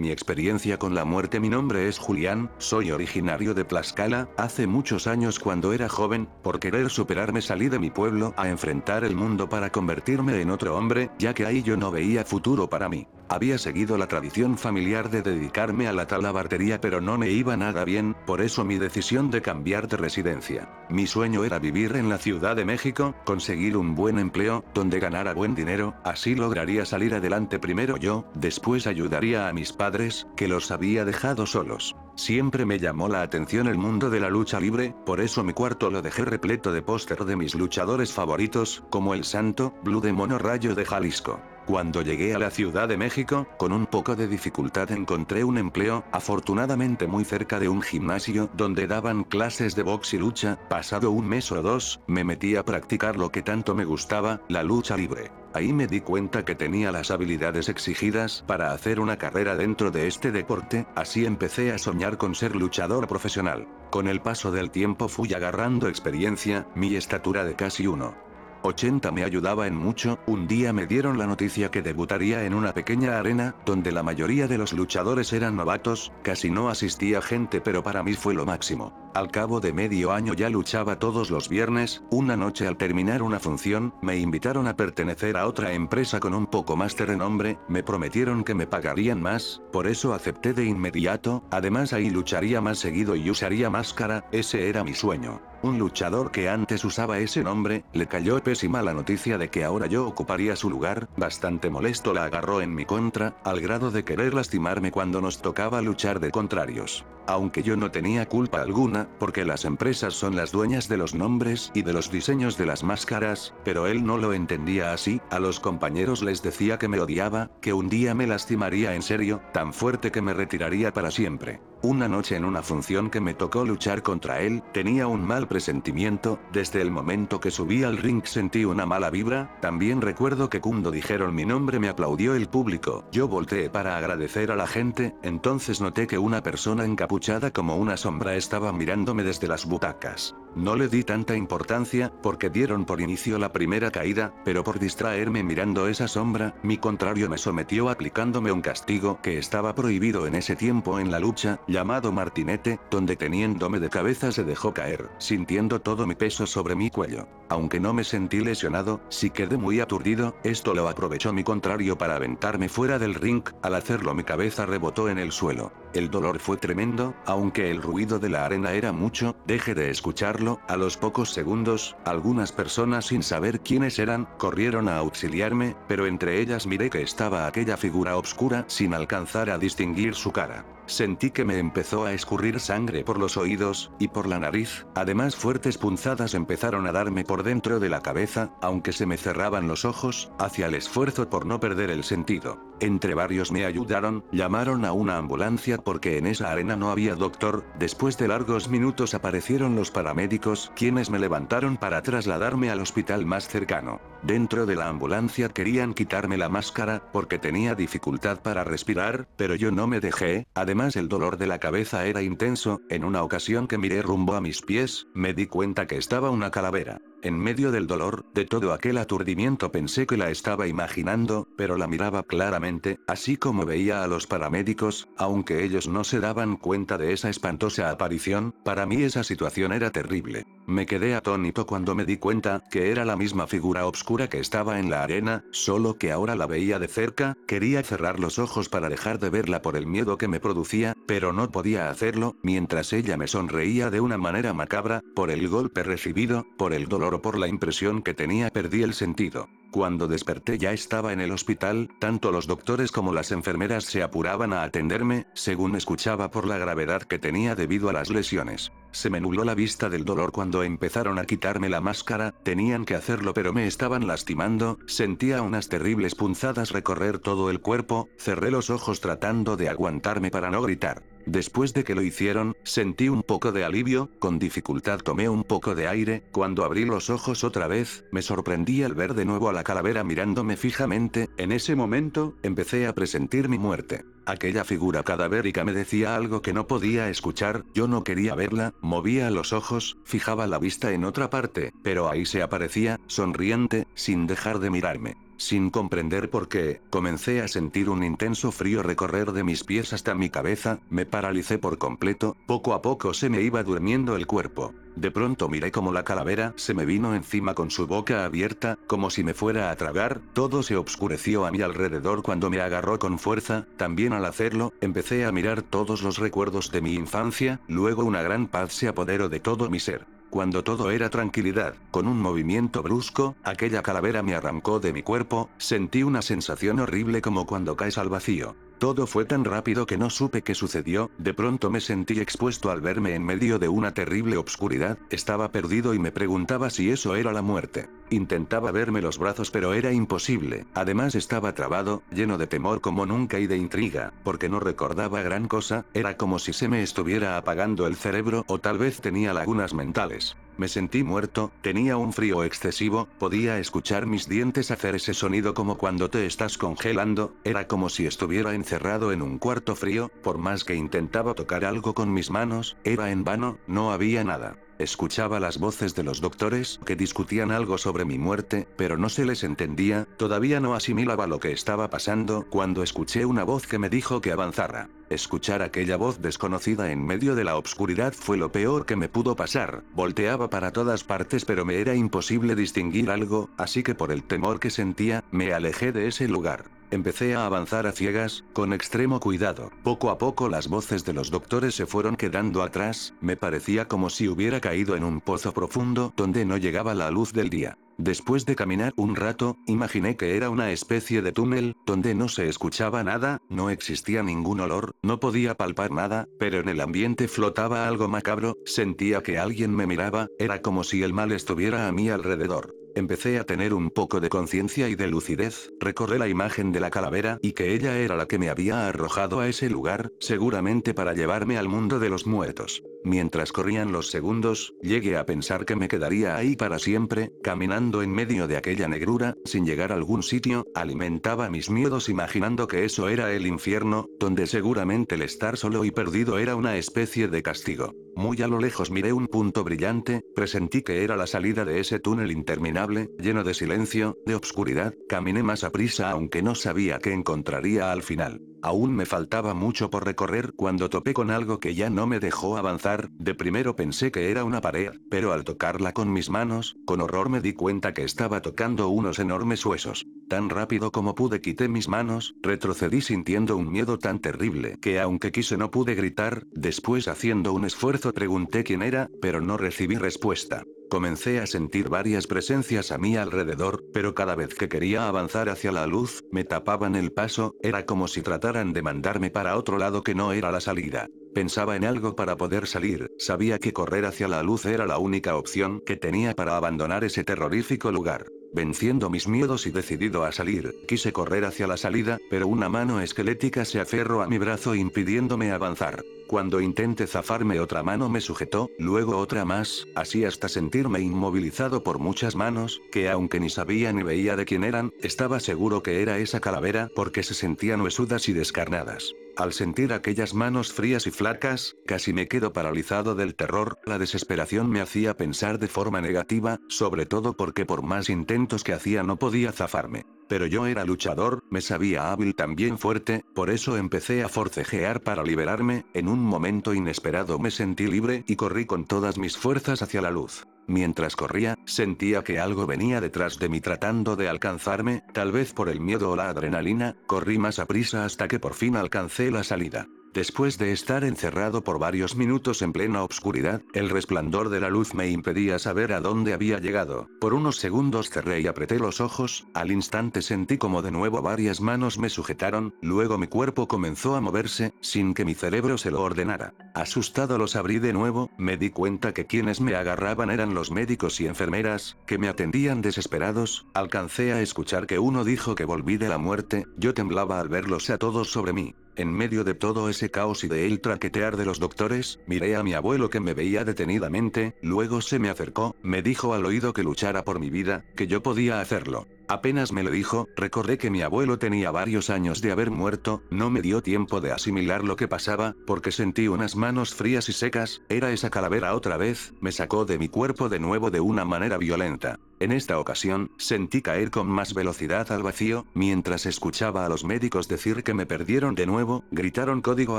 Mi experiencia con la muerte Mi nombre es Julián, soy originario de Tlaxcala, hace muchos años cuando era joven, por querer superarme salí de mi pueblo a enfrentar el mundo para convertirme en otro hombre, ya que ahí yo no veía futuro para mí. Había seguido la tradición familiar de dedicarme a la talabartería pero no me iba nada bien, por eso mi decisión de cambiar de residencia. Mi sueño era vivir en la Ciudad de México, conseguir un buen empleo, donde ganara buen dinero, así lograría salir adelante primero yo, después ayudaría a mis padres que los había dejado solos. Siempre me llamó la atención el mundo de la lucha libre, por eso mi cuarto lo dejé repleto de póster de mis luchadores favoritos, como el Santo, Blue demon Rayo de Jalisco. Cuando llegué a la Ciudad de México, con un poco de dificultad encontré un empleo, afortunadamente muy cerca de un gimnasio donde daban clases de box y lucha, pasado un mes o dos, me metí a practicar lo que tanto me gustaba, la lucha libre. Ahí me di cuenta que tenía las habilidades exigidas para hacer una carrera dentro de este deporte, así empecé a soñar con ser luchador profesional. Con el paso del tiempo fui agarrando experiencia, mi estatura de casi uno. 80 me ayudaba en mucho, un día me dieron la noticia que debutaría en una pequeña arena, donde la mayoría de los luchadores eran novatos, casi no asistía gente pero para mí fue lo máximo. Al cabo de medio año ya luchaba todos los viernes, una noche al terminar una función, me invitaron a pertenecer a otra empresa con un poco más de renombre, me prometieron que me pagarían más, por eso acepté de inmediato, además ahí lucharía más seguido y usaría máscara, ese era mi sueño. Un luchador que antes usaba ese nombre, le cayó pésima la noticia de que ahora yo ocuparía su lugar, bastante molesto la agarró en mi contra, al grado de querer lastimarme cuando nos tocaba luchar de contrarios. Aunque yo no tenía culpa alguna, porque las empresas son las dueñas de los nombres y de los diseños de las máscaras, pero él no lo entendía así, a los compañeros les decía que me odiaba, que un día me lastimaría en serio, tan fuerte que me retiraría para siempre. Una noche en una función que me tocó luchar contra él, tenía un mal presentimiento, desde el momento que subí al ring sentí una mala vibra, también recuerdo que cuando dijeron mi nombre me aplaudió el público, yo volteé para agradecer a la gente, entonces noté que una persona encapuchada como una sombra estaba mirándome desde las butacas. No le di tanta importancia, porque dieron por inicio la primera caída, pero por distraerme mirando esa sombra, mi contrario me sometió aplicándome un castigo que estaba prohibido en ese tiempo en la lucha, llamado Martinete, donde teniéndome de cabeza se dejó caer, sintiendo todo mi peso sobre mi cuello. Aunque no me sentí lesionado, sí quedé muy aturdido, esto lo aprovechó mi contrario para aventarme fuera del ring, al hacerlo mi cabeza rebotó en el suelo. El dolor fue tremendo, aunque el ruido de la arena era mucho, dejé de escucharlo, a los pocos segundos, algunas personas sin saber quiénes eran, corrieron a auxiliarme, pero entre ellas miré que estaba aquella figura oscura sin alcanzar a distinguir su cara. Sentí que me empezó a escurrir sangre por los oídos, y por la nariz, además fuertes punzadas empezaron a darme por dentro de la cabeza, aunque se me cerraban los ojos, hacia el esfuerzo por no perder el sentido. Entre varios me ayudaron, llamaron a una ambulancia porque en esa arena no había doctor, después de largos minutos aparecieron los paramédicos quienes me levantaron para trasladarme al hospital más cercano. Dentro de la ambulancia querían quitarme la máscara, porque tenía dificultad para respirar, pero yo no me dejé, además el dolor de la cabeza era intenso, en una ocasión que miré rumbo a mis pies, me di cuenta que estaba una calavera. En medio del dolor, de todo aquel aturdimiento pensé que la estaba imaginando, pero la miraba claramente, así como veía a los paramédicos, aunque ellos no se daban cuenta de esa espantosa aparición, para mí esa situación era terrible. Me quedé atónito cuando me di cuenta que era la misma figura obscura que estaba en la arena, solo que ahora la veía de cerca, quería cerrar los ojos para dejar de verla por el miedo que me producía, pero no podía hacerlo, mientras ella me sonreía de una manera macabra, por el golpe recibido, por el dolor o por la impresión que tenía perdí el sentido. Cuando desperté ya estaba en el hospital, tanto los doctores como las enfermeras se apuraban a atenderme, según escuchaba por la gravedad que tenía debido a las lesiones. Se me nubló la vista del dolor cuando empezaron a quitarme la máscara, tenían que hacerlo pero me estaban lastimando, sentía unas terribles punzadas recorrer todo el cuerpo, cerré los ojos tratando de aguantarme para no gritar. Después de que lo hicieron, sentí un poco de alivio, con dificultad tomé un poco de aire, cuando abrí los ojos otra vez, me sorprendí al ver de nuevo a la calavera mirándome fijamente, en ese momento, empecé a presentir mi muerte. Aquella figura cadavérica me decía algo que no podía escuchar, yo no quería verla, movía los ojos, fijaba la vista en otra parte, pero ahí se aparecía, sonriente, sin dejar de mirarme. Sin comprender por qué, comencé a sentir un intenso frío recorrer de mis pies hasta mi cabeza, me paralicé por completo, poco a poco se me iba durmiendo el cuerpo. De pronto miré como la calavera se me vino encima con su boca abierta, como si me fuera a tragar, todo se obscureció a mi alrededor cuando me agarró con fuerza, también al hacerlo, empecé a mirar todos los recuerdos de mi infancia, luego una gran paz se apoderó de todo mi ser. Cuando todo era tranquilidad, con un movimiento brusco, aquella calavera me arrancó de mi cuerpo, sentí una sensación horrible como cuando caes al vacío. Todo fue tan rápido que no supe qué sucedió, de pronto me sentí expuesto al verme en medio de una terrible obscuridad, estaba perdido y me preguntaba si eso era la muerte. Intentaba verme los brazos pero era imposible, además estaba trabado, lleno de temor como nunca y de intriga, porque no recordaba gran cosa, era como si se me estuviera apagando el cerebro o tal vez tenía lagunas mentales. Me sentí muerto, tenía un frío excesivo, podía escuchar mis dientes hacer ese sonido como cuando te estás congelando, era como si estuviera encerrado en un cuarto frío, por más que intentaba tocar algo con mis manos, era en vano, no había nada. Escuchaba las voces de los doctores que discutían algo sobre mi muerte, pero no se les entendía, todavía no asimilaba lo que estaba pasando cuando escuché una voz que me dijo que avanzara. Escuchar aquella voz desconocida en medio de la oscuridad fue lo peor que me pudo pasar, volteaba para todas partes pero me era imposible distinguir algo, así que por el temor que sentía, me alejé de ese lugar. Empecé a avanzar a ciegas, con extremo cuidado. Poco a poco las voces de los doctores se fueron quedando atrás, me parecía como si hubiera caído en un pozo profundo donde no llegaba la luz del día. Después de caminar un rato, imaginé que era una especie de túnel, donde no se escuchaba nada, no existía ningún olor, no podía palpar nada, pero en el ambiente flotaba algo macabro, sentía que alguien me miraba, era como si el mal estuviera a mi alrededor. Empecé a tener un poco de conciencia y de lucidez, recorré la imagen de la calavera y que ella era la que me había arrojado a ese lugar, seguramente para llevarme al mundo de los muertos. Mientras corrían los segundos, llegué a pensar que me quedaría ahí para siempre, caminando en medio de aquella negrura, sin llegar a algún sitio, alimentaba mis miedos imaginando que eso era el infierno, donde seguramente el estar solo y perdido era una especie de castigo. Muy a lo lejos miré un punto brillante, presentí que era la salida de ese túnel interminable, lleno de silencio, de obscuridad, caminé más a prisa aunque no sabía qué encontraría al final. Aún me faltaba mucho por recorrer cuando topé con algo que ya no me dejó avanzar, de primero pensé que era una pared, pero al tocarla con mis manos, con horror me di cuenta que estaba tocando unos enormes huesos. Tan rápido como pude quité mis manos, retrocedí sintiendo un miedo tan terrible que aunque quise no pude gritar, después haciendo un esfuerzo pregunté quién era, pero no recibí respuesta. Comencé a sentir varias presencias a mi alrededor, pero cada vez que quería avanzar hacia la luz, me tapaban el paso, era como si trataran de mandarme para otro lado que no era la salida. Pensaba en algo para poder salir, sabía que correr hacia la luz era la única opción que tenía para abandonar ese terrorífico lugar. Venciendo mis miedos y decidido a salir, quise correr hacia la salida, pero una mano esquelética se aferró a mi brazo impidiéndome avanzar. Cuando intenté zafarme otra mano me sujetó, luego otra más, así hasta sentirme inmovilizado por muchas manos, que aunque ni sabía ni veía de quién eran, estaba seguro que era esa calavera porque se sentían huesudas y descarnadas. Al sentir aquellas manos frías y flacas, casi me quedo paralizado del terror, la desesperación me hacía pensar de forma negativa, sobre todo porque por más intentos que hacía no podía zafarme. Pero yo era luchador, me sabía hábil también fuerte, por eso empecé a forcejear para liberarme, en un momento inesperado me sentí libre y corrí con todas mis fuerzas hacia la luz. Mientras corría, sentía que algo venía detrás de mí tratando de alcanzarme, tal vez por el miedo o la adrenalina, corrí más a prisa hasta que por fin alcancé la salida. Después de estar encerrado por varios minutos en plena oscuridad, el resplandor de la luz me impedía saber a dónde había llegado. Por unos segundos cerré y apreté los ojos, al instante sentí como de nuevo varias manos me sujetaron, luego mi cuerpo comenzó a moverse, sin que mi cerebro se lo ordenara. Asustado los abrí de nuevo, me di cuenta que quienes me agarraban eran los médicos y enfermeras, que me atendían desesperados, alcancé a escuchar que uno dijo que volví de la muerte, yo temblaba al verlos a todos sobre mí. En medio de todo ese caos y de el traquetear de los doctores, miré a mi abuelo que me veía detenidamente, luego se me acercó, me dijo al oído que luchara por mi vida, que yo podía hacerlo. Apenas me lo dijo, recordé que mi abuelo tenía varios años de haber muerto, no me dio tiempo de asimilar lo que pasaba, porque sentí unas manos frías y secas, era esa calavera otra vez, me sacó de mi cuerpo de nuevo de una manera violenta. En esta ocasión, sentí caer con más velocidad al vacío, mientras escuchaba a los médicos decir que me perdieron de nuevo, gritaron código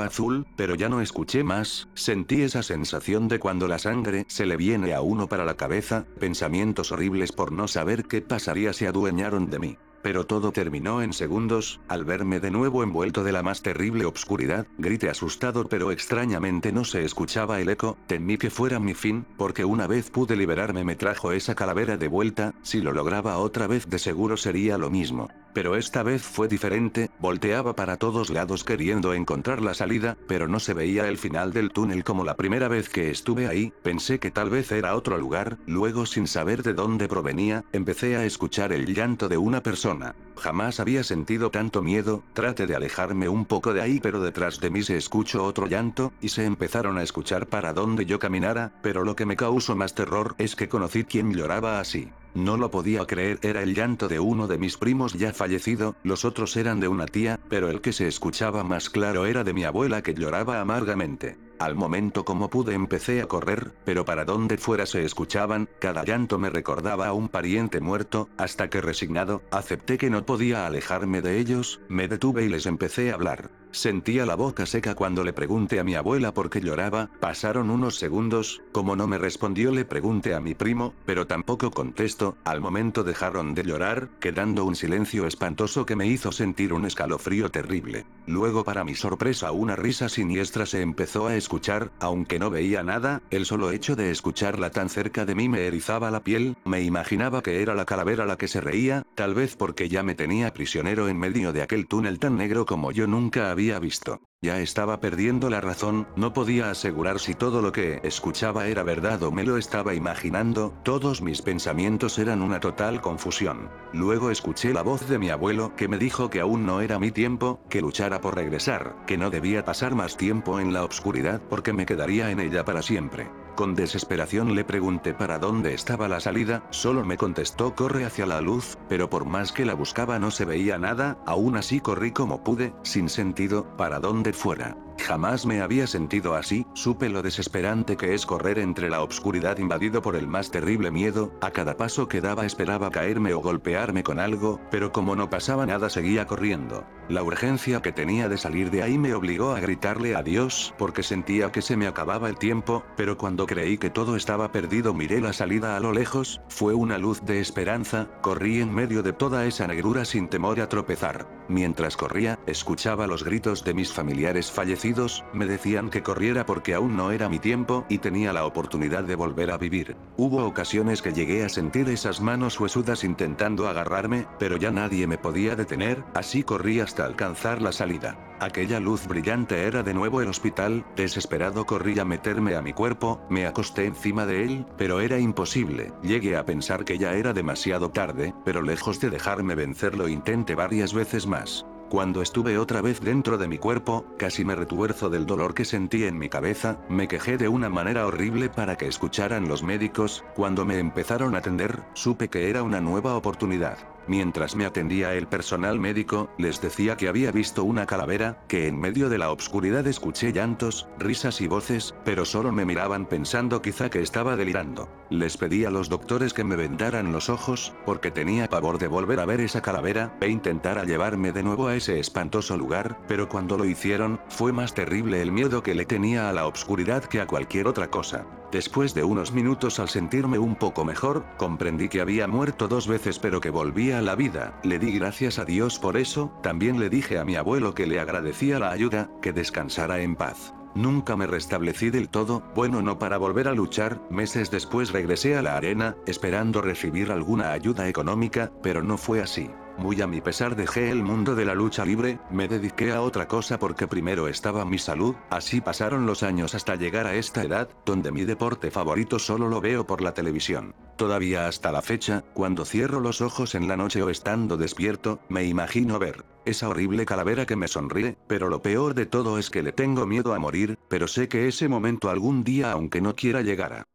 azul, pero ya no escuché más, sentí esa sensación de cuando la sangre se le viene a uno para la cabeza, pensamientos horribles por no saber qué pasaría si adueñaron de mí. Pero todo terminó en segundos, al verme de nuevo envuelto de la más terrible obscuridad, grité asustado pero extrañamente no se escuchaba el eco, temí que fuera mi fin, porque una vez pude liberarme me trajo esa calavera de vuelta, si lo lograba otra vez de seguro sería lo mismo. Pero esta vez fue diferente, volteaba para todos lados queriendo encontrar la salida, pero no se veía el final del túnel como la primera vez que estuve ahí, pensé que tal vez era otro lugar, luego sin saber de dónde provenía, empecé a escuchar el llanto de una persona. Jamás había sentido tanto miedo, traté de alejarme un poco de ahí pero detrás de mí se escuchó otro llanto, y se empezaron a escuchar para donde yo caminara, pero lo que me causó más terror es que conocí quién lloraba así. No lo podía creer, era el llanto de uno de mis primos ya fallecido, los otros eran de una tía, pero el que se escuchaba más claro era de mi abuela que lloraba amargamente. Al momento como pude empecé a correr, pero para donde fuera se escuchaban, cada llanto me recordaba a un pariente muerto, hasta que resignado, acepté que no podía alejarme de ellos, me detuve y les empecé a hablar. Sentía la boca seca cuando le pregunté a mi abuela por qué lloraba, pasaron unos segundos, como no me respondió le pregunté a mi primo, pero tampoco contestó, al momento dejaron de llorar, quedando un silencio espantoso que me hizo sentir un escalofrío terrible. Luego para mi sorpresa una risa siniestra se empezó a escuchar, aunque no veía nada, el solo hecho de escucharla tan cerca de mí me erizaba la piel, me imaginaba que era la calavera la que se reía, tal vez porque ya me tenía prisionero en medio de aquel túnel tan negro como yo nunca había visto. Ya estaba perdiendo la razón, no podía asegurar si todo lo que escuchaba era verdad o me lo estaba imaginando, todos mis pensamientos eran una total confusión. Luego escuché la voz de mi abuelo que me dijo que aún no era mi tiempo, que luchara por regresar, que no debía pasar más tiempo en la oscuridad porque me quedaría en ella para siempre. Con desesperación le pregunté para dónde estaba la salida, solo me contestó corre hacia la luz, pero por más que la buscaba no se veía nada, aún así corrí como pude, sin sentido, para donde fuera. Jamás me había sentido así, supe lo desesperante que es correr entre la obscuridad invadido por el más terrible miedo, a cada paso que daba esperaba caerme o golpearme con algo, pero como no pasaba nada seguía corriendo. La urgencia que tenía de salir de ahí me obligó a gritarle a Dios porque sentía que se me acababa el tiempo, pero cuando creí que todo estaba perdido miré la salida a lo lejos, fue una luz de esperanza, corrí en medio de toda esa negrura sin temor a tropezar. Mientras corría, escuchaba los gritos de mis familiares fallecidos, me decían que corriera porque aún no era mi tiempo y tenía la oportunidad de volver a vivir. Hubo ocasiones que llegué a sentir esas manos huesudas intentando agarrarme, pero ya nadie me podía detener, así corrí hasta alcanzar la salida. Aquella luz brillante era de nuevo el hospital, desesperado corrí a meterme a mi cuerpo, me acosté encima de él, pero era imposible, llegué a pensar que ya era demasiado tarde, pero lejos de dejarme vencer lo intenté varias veces más. Cuando estuve otra vez dentro de mi cuerpo, casi me retuerzo del dolor que sentí en mi cabeza, me quejé de una manera horrible para que escucharan los médicos, cuando me empezaron a atender, supe que era una nueva oportunidad. Mientras me atendía el personal médico, les decía que había visto una calavera, que en medio de la oscuridad escuché llantos, risas y voces, pero solo me miraban pensando quizá que estaba delirando. Les pedí a los doctores que me vendaran los ojos, porque tenía pavor de volver a ver esa calavera, e intentara llevarme de nuevo a ese espantoso lugar, pero cuando lo hicieron, fue más terrible el miedo que le tenía a la oscuridad que a cualquier otra cosa. Después de unos minutos al sentirme un poco mejor, comprendí que había muerto dos veces pero que volvía a la vida, le di gracias a Dios por eso, también le dije a mi abuelo que le agradecía la ayuda, que descansara en paz. Nunca me restablecí del todo, bueno no para volver a luchar, meses después regresé a la arena, esperando recibir alguna ayuda económica, pero no fue así. Muy a mi pesar dejé el mundo de la lucha libre, me dediqué a otra cosa porque primero estaba mi salud, así pasaron los años hasta llegar a esta edad, donde mi deporte favorito solo lo veo por la televisión. Todavía hasta la fecha, cuando cierro los ojos en la noche o estando despierto, me imagino ver esa horrible calavera que me sonríe, pero lo peor de todo es que le tengo miedo a morir, pero sé que ese momento algún día aunque no quiera llegará.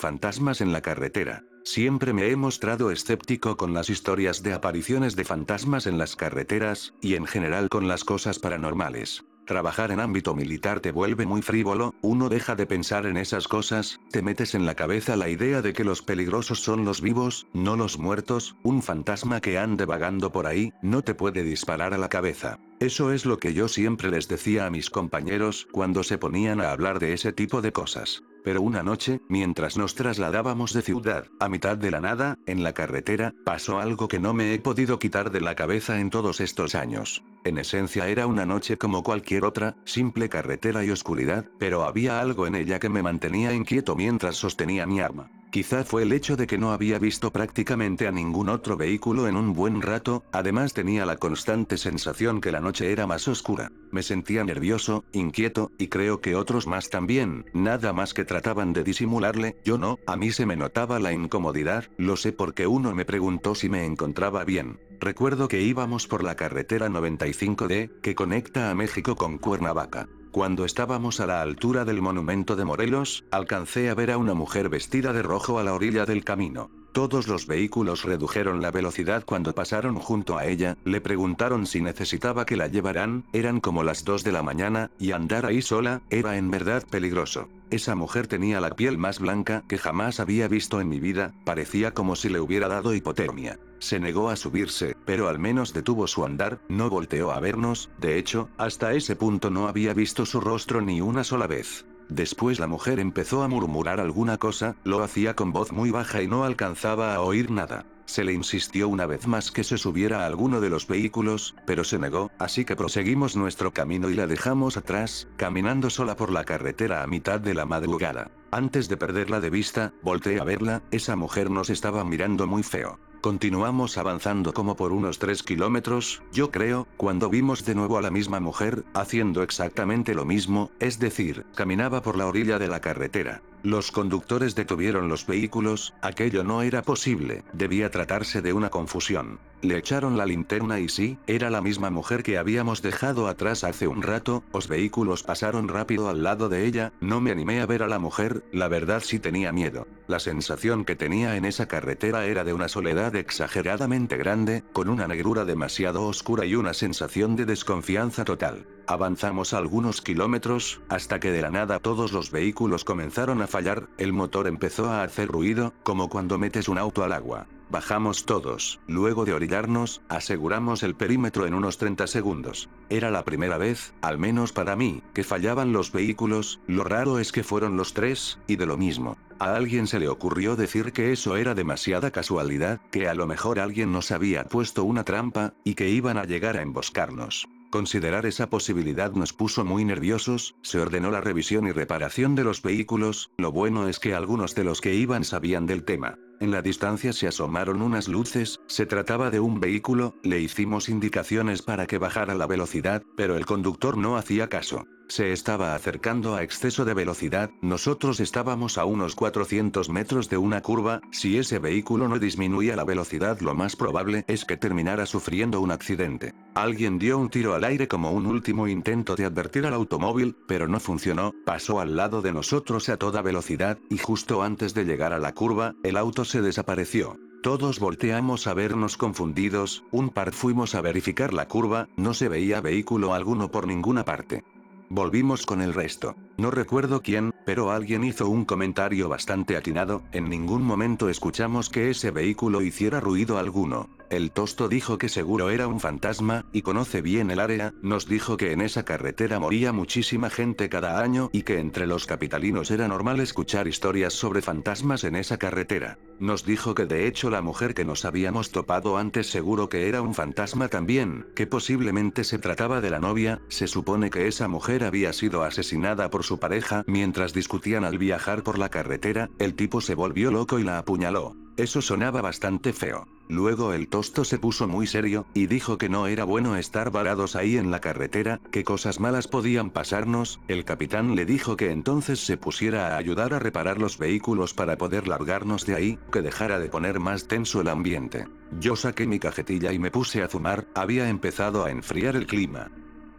Fantasmas en la carretera. Siempre me he mostrado escéptico con las historias de apariciones de fantasmas en las carreteras, y en general con las cosas paranormales. Trabajar en ámbito militar te vuelve muy frívolo, uno deja de pensar en esas cosas, te metes en la cabeza la idea de que los peligrosos son los vivos, no los muertos, un fantasma que ande vagando por ahí, no te puede disparar a la cabeza. Eso es lo que yo siempre les decía a mis compañeros cuando se ponían a hablar de ese tipo de cosas. Pero una noche, mientras nos trasladábamos de ciudad, a mitad de la nada, en la carretera, pasó algo que no me he podido quitar de la cabeza en todos estos años. En esencia era una noche como cualquier otra, simple carretera y oscuridad, pero había algo en ella que me mantenía inquieto mientras sostenía mi arma. Quizá fue el hecho de que no había visto prácticamente a ningún otro vehículo en un buen rato, además tenía la constante sensación que la noche era más oscura. Me sentía nervioso, inquieto, y creo que otros más también, nada más que trataban de disimularle, yo no, a mí se me notaba la incomodidad, lo sé porque uno me preguntó si me encontraba bien. Recuerdo que íbamos por la carretera 95D, que conecta a México con Cuernavaca. Cuando estábamos a la altura del monumento de Morelos, alcancé a ver a una mujer vestida de rojo a la orilla del camino. Todos los vehículos redujeron la velocidad cuando pasaron junto a ella, le preguntaron si necesitaba que la llevaran, eran como las 2 de la mañana, y andar ahí sola, era en verdad peligroso. Esa mujer tenía la piel más blanca que jamás había visto en mi vida, parecía como si le hubiera dado hipotermia. Se negó a subirse, pero al menos detuvo su andar, no volteó a vernos, de hecho, hasta ese punto no había visto su rostro ni una sola vez. Después la mujer empezó a murmurar alguna cosa, lo hacía con voz muy baja y no alcanzaba a oír nada. Se le insistió una vez más que se subiera a alguno de los vehículos, pero se negó, así que proseguimos nuestro camino y la dejamos atrás, caminando sola por la carretera a mitad de la madrugada. Antes de perderla de vista, volteé a verla, esa mujer nos estaba mirando muy feo. Continuamos avanzando como por unos 3 kilómetros, yo creo, cuando vimos de nuevo a la misma mujer, haciendo exactamente lo mismo, es decir, caminaba por la orilla de la carretera. Los conductores detuvieron los vehículos, aquello no era posible, debía tratarse de una confusión. Le echaron la linterna y sí, era la misma mujer que habíamos dejado atrás hace un rato, los vehículos pasaron rápido al lado de ella, no me animé a ver a la mujer, la verdad sí tenía miedo. La sensación que tenía en esa carretera era de una soledad exageradamente grande, con una negrura demasiado oscura y una sensación de desconfianza total. Avanzamos algunos kilómetros, hasta que de la nada todos los vehículos comenzaron a fallar, el motor empezó a hacer ruido, como cuando metes un auto al agua. Bajamos todos, luego de orillarnos, aseguramos el perímetro en unos 30 segundos. Era la primera vez, al menos para mí, que fallaban los vehículos, lo raro es que fueron los tres, y de lo mismo. A alguien se le ocurrió decir que eso era demasiada casualidad, que a lo mejor alguien nos había puesto una trampa, y que iban a llegar a emboscarnos. Considerar esa posibilidad nos puso muy nerviosos, se ordenó la revisión y reparación de los vehículos, lo bueno es que algunos de los que iban sabían del tema. En la distancia se asomaron unas luces, se trataba de un vehículo, le hicimos indicaciones para que bajara la velocidad, pero el conductor no hacía caso. Se estaba acercando a exceso de velocidad, nosotros estábamos a unos 400 metros de una curva, si ese vehículo no disminuía la velocidad lo más probable es que terminara sufriendo un accidente. Alguien dio un tiro al aire como un último intento de advertir al automóvil, pero no funcionó, pasó al lado de nosotros a toda velocidad, y justo antes de llegar a la curva, el auto se desapareció. Todos volteamos a vernos confundidos, un par fuimos a verificar la curva, no se veía vehículo alguno por ninguna parte. Volvimos con el resto. No recuerdo quién, pero alguien hizo un comentario bastante atinado, en ningún momento escuchamos que ese vehículo hiciera ruido alguno. El tosto dijo que seguro era un fantasma, y conoce bien el área, nos dijo que en esa carretera moría muchísima gente cada año y que entre los capitalinos era normal escuchar historias sobre fantasmas en esa carretera. Nos dijo que de hecho la mujer que nos habíamos topado antes seguro que era un fantasma también, que posiblemente se trataba de la novia, se supone que esa mujer había sido asesinada por su pareja mientras discutían al viajar por la carretera, el tipo se volvió loco y la apuñaló. Eso sonaba bastante feo. Luego el tosto se puso muy serio, y dijo que no era bueno estar varados ahí en la carretera, que cosas malas podían pasarnos, el capitán le dijo que entonces se pusiera a ayudar a reparar los vehículos para poder largarnos de ahí, que dejara de poner más tenso el ambiente. Yo saqué mi cajetilla y me puse a fumar, había empezado a enfriar el clima.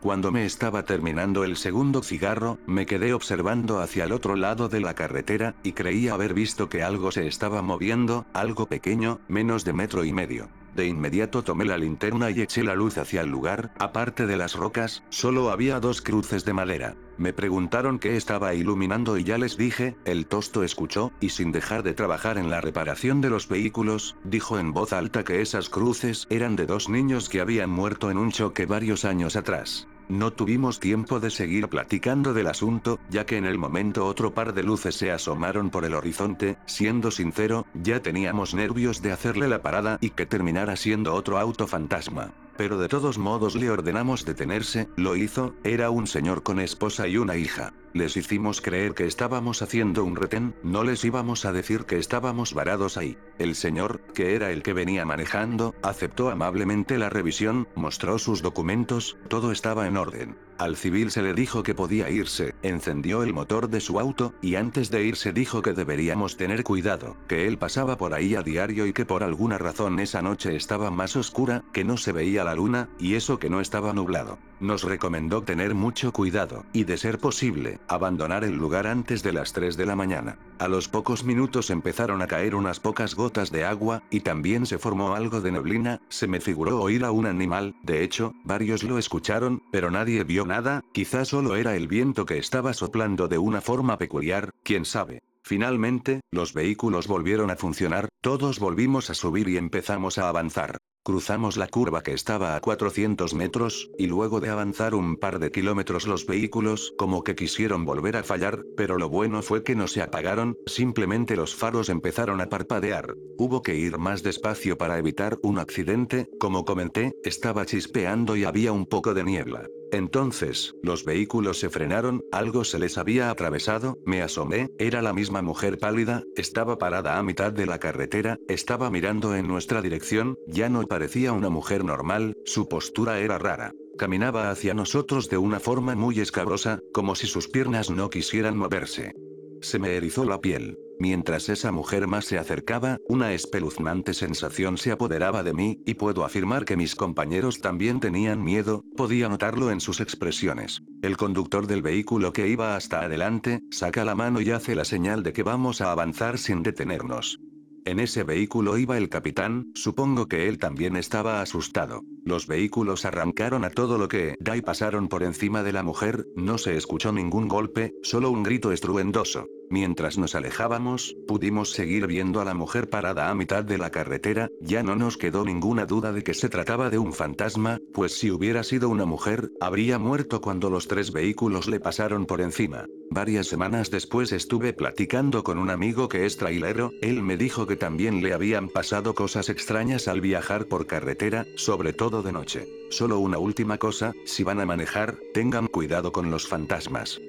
Cuando me estaba terminando el segundo cigarro, me quedé observando hacia el otro lado de la carretera, y creía haber visto que algo se estaba moviendo, algo pequeño, menos de metro y medio. De inmediato tomé la linterna y eché la luz hacia el lugar, aparte de las rocas, solo había dos cruces de madera. Me preguntaron qué estaba iluminando y ya les dije, el tosto escuchó, y sin dejar de trabajar en la reparación de los vehículos, dijo en voz alta que esas cruces eran de dos niños que habían muerto en un choque varios años atrás. No tuvimos tiempo de seguir platicando del asunto, ya que en el momento otro par de luces se asomaron por el horizonte, siendo sincero, ya teníamos nervios de hacerle la parada y que terminara siendo otro auto fantasma pero de todos modos le ordenamos detenerse, lo hizo, era un señor con esposa y una hija. Les hicimos creer que estábamos haciendo un retén, no les íbamos a decir que estábamos varados ahí. El señor, que era el que venía manejando, aceptó amablemente la revisión, mostró sus documentos, todo estaba en orden. Al civil se le dijo que podía irse, encendió el motor de su auto, y antes de irse dijo que deberíamos tener cuidado, que él pasaba por ahí a diario y que por alguna razón esa noche estaba más oscura, que no se veía la luna, y eso que no estaba nublado. Nos recomendó tener mucho cuidado, y de ser posible, abandonar el lugar antes de las 3 de la mañana. A los pocos minutos empezaron a caer unas pocas gotas de agua, y también se formó algo de neblina, se me figuró oír a un animal, de hecho, varios lo escucharon, pero nadie vio nada, quizá solo era el viento que estaba soplando de una forma peculiar, quién sabe. Finalmente, los vehículos volvieron a funcionar, todos volvimos a subir y empezamos a avanzar. Cruzamos la curva que estaba a 400 metros, y luego de avanzar un par de kilómetros los vehículos como que quisieron volver a fallar, pero lo bueno fue que no se apagaron, simplemente los faros empezaron a parpadear. Hubo que ir más despacio para evitar un accidente, como comenté, estaba chispeando y había un poco de niebla. Entonces, los vehículos se frenaron, algo se les había atravesado, me asomé, era la misma mujer pálida, estaba parada a mitad de la carretera, estaba mirando en nuestra dirección, ya no parecía una mujer normal, su postura era rara. Caminaba hacia nosotros de una forma muy escabrosa, como si sus piernas no quisieran moverse. Se me erizó la piel. Mientras esa mujer más se acercaba, una espeluznante sensación se apoderaba de mí, y puedo afirmar que mis compañeros también tenían miedo, podía notarlo en sus expresiones. El conductor del vehículo que iba hasta adelante, saca la mano y hace la señal de que vamos a avanzar sin detenernos. En ese vehículo iba el capitán, supongo que él también estaba asustado. Los vehículos arrancaron a todo lo que da y pasaron por encima de la mujer, no se escuchó ningún golpe, solo un grito estruendoso. Mientras nos alejábamos, pudimos seguir viendo a la mujer parada a mitad de la carretera, ya no nos quedó ninguna duda de que se trataba de un fantasma, pues si hubiera sido una mujer, habría muerto cuando los tres vehículos le pasaron por encima. Varias semanas después estuve platicando con un amigo que es trailero, él me dijo que también le habían pasado cosas extrañas al viajar por carretera, sobre todo de noche. Solo una última cosa, si van a manejar, tengan cuidado con los fantasmas.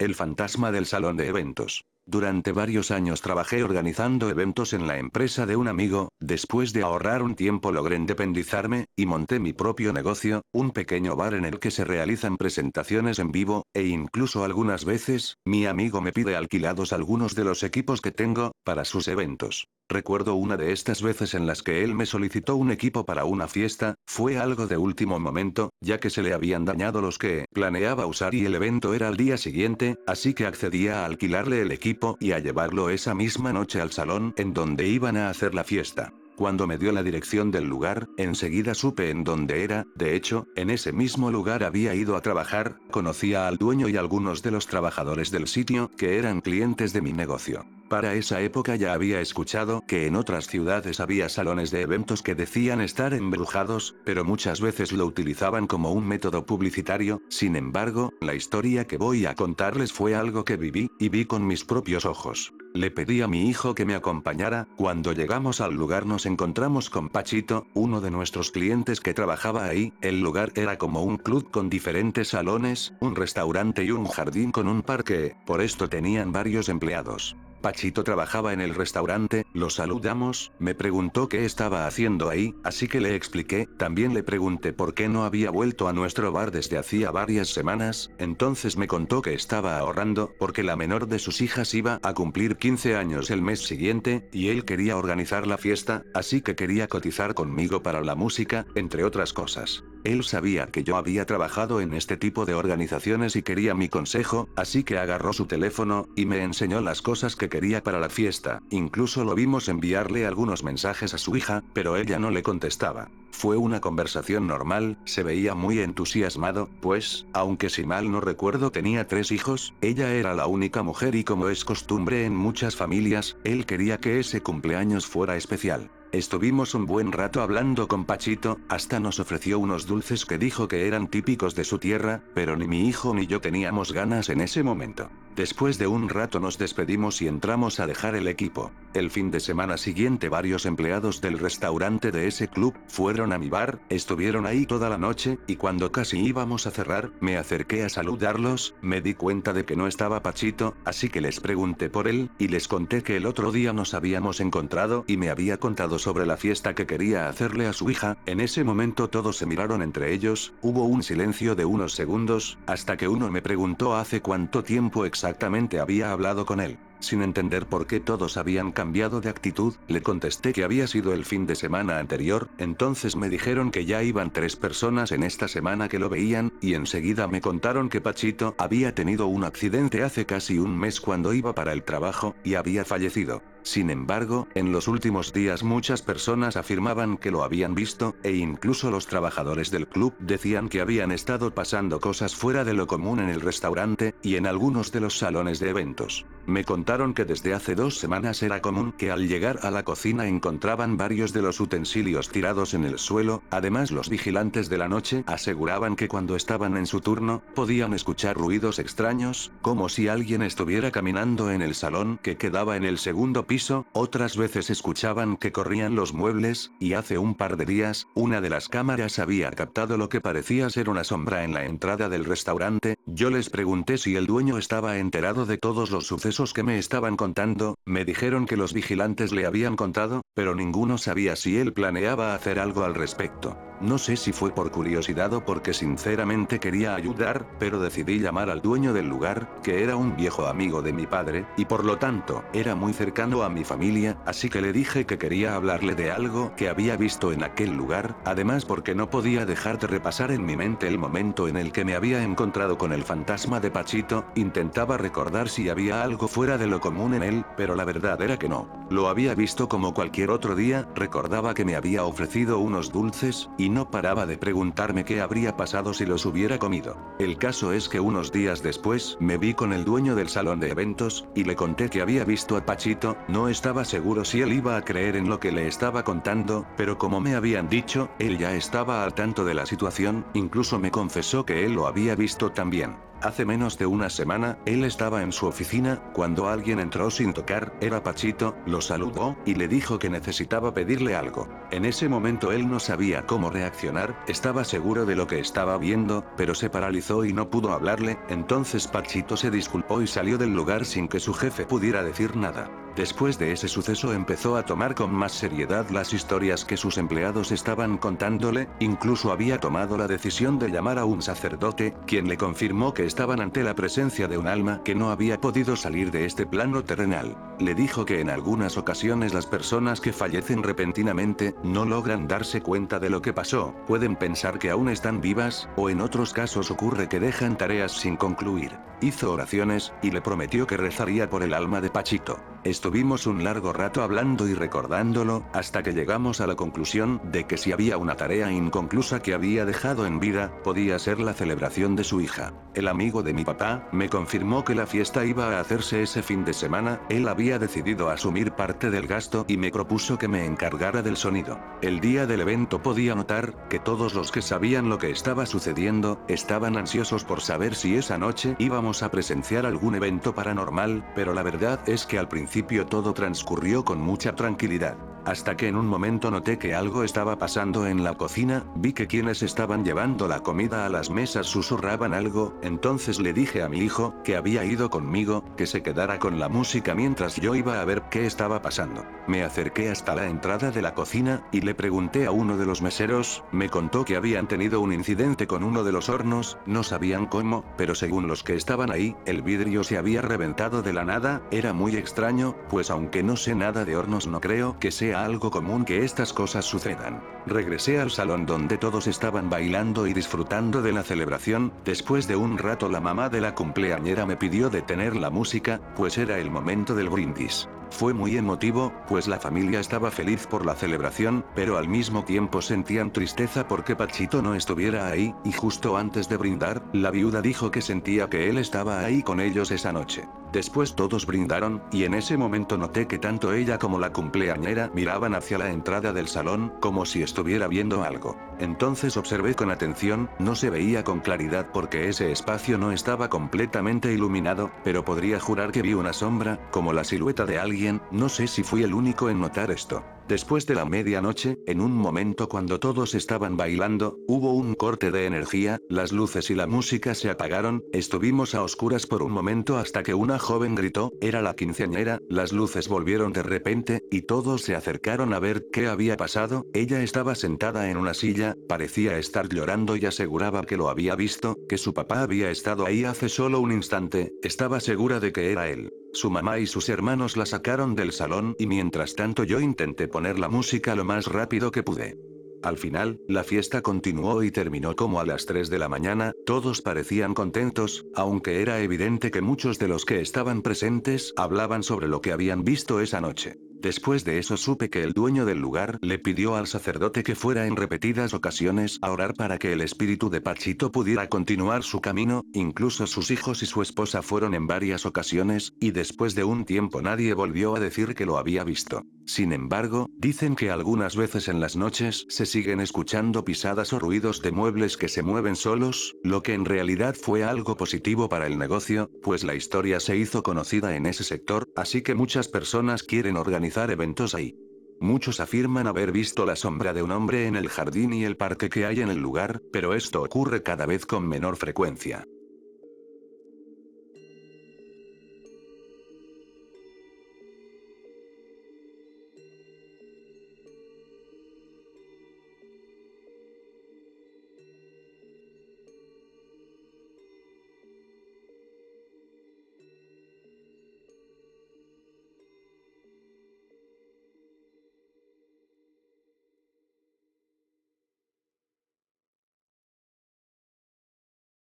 el fantasma del salón de eventos. Durante varios años trabajé organizando eventos en la empresa de un amigo, después de ahorrar un tiempo logré independizarme, y monté mi propio negocio, un pequeño bar en el que se realizan presentaciones en vivo, e incluso algunas veces, mi amigo me pide alquilados algunos de los equipos que tengo, para sus eventos. Recuerdo una de estas veces en las que él me solicitó un equipo para una fiesta, fue algo de último momento, ya que se le habían dañado los que planeaba usar y el evento era al día siguiente, así que accedía a alquilarle el equipo y a llevarlo esa misma noche al salón en donde iban a hacer la fiesta. Cuando me dio la dirección del lugar, enseguida supe en dónde era, de hecho, en ese mismo lugar había ido a trabajar, conocía al dueño y algunos de los trabajadores del sitio, que eran clientes de mi negocio. Para esa época ya había escuchado que en otras ciudades había salones de eventos que decían estar embrujados, pero muchas veces lo utilizaban como un método publicitario, sin embargo, la historia que voy a contarles fue algo que viví, y vi con mis propios ojos. Le pedí a mi hijo que me acompañara, cuando llegamos al lugar nos encontramos con Pachito, uno de nuestros clientes que trabajaba ahí, el lugar era como un club con diferentes salones, un restaurante y un jardín con un parque, por esto tenían varios empleados. Pachito trabajaba en el restaurante, lo saludamos, me preguntó qué estaba haciendo ahí, así que le expliqué, también le pregunté por qué no había vuelto a nuestro bar desde hacía varias semanas, entonces me contó que estaba ahorrando porque la menor de sus hijas iba a cumplir 15 años el mes siguiente, y él quería organizar la fiesta, así que quería cotizar conmigo para la música, entre otras cosas. Él sabía que yo había trabajado en este tipo de organizaciones y quería mi consejo, así que agarró su teléfono, y me enseñó las cosas que quería para la fiesta, incluso lo vimos enviarle algunos mensajes a su hija, pero ella no le contestaba. Fue una conversación normal, se veía muy entusiasmado, pues, aunque si mal no recuerdo tenía tres hijos, ella era la única mujer y como es costumbre en muchas familias, él quería que ese cumpleaños fuera especial. Estuvimos un buen rato hablando con Pachito, hasta nos ofreció unos dulces que dijo que eran típicos de su tierra, pero ni mi hijo ni yo teníamos ganas en ese momento. Después de un rato nos despedimos y entramos a dejar el equipo. El fin de semana siguiente varios empleados del restaurante de ese club fueron a mi bar, estuvieron ahí toda la noche, y cuando casi íbamos a cerrar, me acerqué a saludarlos, me di cuenta de que no estaba Pachito, así que les pregunté por él, y les conté que el otro día nos habíamos encontrado y me había contado sobre la fiesta que quería hacerle a su hija, en ese momento todos se miraron entre ellos, hubo un silencio de unos segundos, hasta que uno me preguntó hace cuánto tiempo exactamente había hablado con él. Sin entender por qué todos habían cambiado de actitud, le contesté que había sido el fin de semana anterior, entonces me dijeron que ya iban tres personas en esta semana que lo veían, y enseguida me contaron que Pachito había tenido un accidente hace casi un mes cuando iba para el trabajo, y había fallecido. Sin embargo, en los últimos días muchas personas afirmaban que lo habían visto, e incluso los trabajadores del club decían que habían estado pasando cosas fuera de lo común en el restaurante, y en algunos de los salones de eventos. Me contaron que desde hace dos semanas era común que al llegar a la cocina encontraban varios de los utensilios tirados en el suelo, además los vigilantes de la noche aseguraban que cuando estaban en su turno, podían escuchar ruidos extraños, como si alguien estuviera caminando en el salón que quedaba en el segundo piso, otras veces escuchaban que corrían los muebles, y hace un par de días, una de las cámaras había captado lo que parecía ser una sombra en la entrada del restaurante, yo les pregunté si el dueño estaba enterado de todos los sucesos que me estaban contando, me dijeron que los vigilantes le habían contado, pero ninguno sabía si él planeaba hacer algo al respecto. No sé si fue por curiosidad o porque sinceramente quería ayudar, pero decidí llamar al dueño del lugar, que era un viejo amigo de mi padre, y por lo tanto, era muy cercano a mi familia, así que le dije que quería hablarle de algo que había visto en aquel lugar, además porque no podía dejar de repasar en mi mente el momento en el que me había encontrado con el fantasma de Pachito, intentaba recordar si había algo fuera de lo común en él, pero la verdad era que no. Lo había visto como cualquier otro día, recordaba que me había ofrecido unos dulces, y no paraba de preguntarme qué habría pasado si los hubiera comido. El caso es que unos días después me vi con el dueño del salón de eventos, y le conté que había visto a Pachito, no estaba seguro si él iba a creer en lo que le estaba contando, pero como me habían dicho, él ya estaba al tanto de la situación, incluso me confesó que él lo había visto también. Hace menos de una semana, él estaba en su oficina, cuando alguien entró sin tocar, era Pachito, lo saludó, y le dijo que necesitaba pedirle algo. En ese momento él no sabía cómo reaccionar, estaba seguro de lo que estaba viendo, pero se paralizó y no pudo hablarle, entonces Pachito se disculpó y salió del lugar sin que su jefe pudiera decir nada. Después de ese suceso empezó a tomar con más seriedad las historias que sus empleados estaban contándole, incluso había tomado la decisión de llamar a un sacerdote, quien le confirmó que estaban ante la presencia de un alma que no había podido salir de este plano terrenal le dijo que en algunas ocasiones las personas que fallecen repentinamente, no logran darse cuenta de lo que pasó, pueden pensar que aún están vivas, o en otros casos ocurre que dejan tareas sin concluir. Hizo oraciones, y le prometió que rezaría por el alma de Pachito. Estuvimos un largo rato hablando y recordándolo, hasta que llegamos a la conclusión de que si había una tarea inconclusa que había dejado en vida, podía ser la celebración de su hija. El amigo de mi papá, me confirmó que la fiesta iba a hacerse ese fin de semana, él había decidido asumir parte del gasto y me propuso que me encargara del sonido. El día del evento podía notar que todos los que sabían lo que estaba sucediendo, estaban ansiosos por saber si esa noche íbamos a presenciar algún evento paranormal, pero la verdad es que al principio todo transcurrió con mucha tranquilidad. Hasta que en un momento noté que algo estaba pasando en la cocina, vi que quienes estaban llevando la comida a las mesas susurraban algo, entonces le dije a mi hijo, que había ido conmigo, que se quedara con la música mientras yo iba a ver qué estaba pasando. Me acerqué hasta la entrada de la cocina, y le pregunté a uno de los meseros, me contó que habían tenido un incidente con uno de los hornos, no sabían cómo, pero según los que estaban ahí, el vidrio se había reventado de la nada, era muy extraño, pues aunque no sé nada de hornos no creo que sea algo común que estas cosas sucedan. Regresé al salón donde todos estaban bailando y disfrutando de la celebración, después de un rato la mamá de la cumpleañera me pidió detener la música, pues era el momento del brindis. this. Fue muy emotivo, pues la familia estaba feliz por la celebración, pero al mismo tiempo sentían tristeza porque Pachito no estuviera ahí, y justo antes de brindar, la viuda dijo que sentía que él estaba ahí con ellos esa noche. Después todos brindaron, y en ese momento noté que tanto ella como la cumpleañera miraban hacia la entrada del salón, como si estuviera viendo algo. Entonces observé con atención, no se veía con claridad porque ese espacio no estaba completamente iluminado, pero podría jurar que vi una sombra, como la silueta de alguien no sé si fui el único en notar esto. Después de la medianoche, en un momento cuando todos estaban bailando, hubo un corte de energía, las luces y la música se apagaron, estuvimos a oscuras por un momento hasta que una joven gritó, era la quinceañera, las luces volvieron de repente, y todos se acercaron a ver qué había pasado, ella estaba sentada en una silla, parecía estar llorando y aseguraba que lo había visto, que su papá había estado ahí hace solo un instante, estaba segura de que era él. Su mamá y sus hermanos la sacaron del salón y mientras tanto yo intenté la música lo más rápido que pude. Al final, la fiesta continuó y terminó como a las 3 de la mañana, todos parecían contentos, aunque era evidente que muchos de los que estaban presentes hablaban sobre lo que habían visto esa noche. Después de eso supe que el dueño del lugar le pidió al sacerdote que fuera en repetidas ocasiones a orar para que el espíritu de Pachito pudiera continuar su camino, incluso sus hijos y su esposa fueron en varias ocasiones, y después de un tiempo nadie volvió a decir que lo había visto. Sin embargo, dicen que algunas veces en las noches se siguen escuchando pisadas o ruidos de muebles que se mueven solos, lo que en realidad fue algo positivo para el negocio, pues la historia se hizo conocida en ese sector, así que muchas personas quieren organizar eventos ahí. Muchos afirman haber visto la sombra de un hombre en el jardín y el parque que hay en el lugar, pero esto ocurre cada vez con menor frecuencia.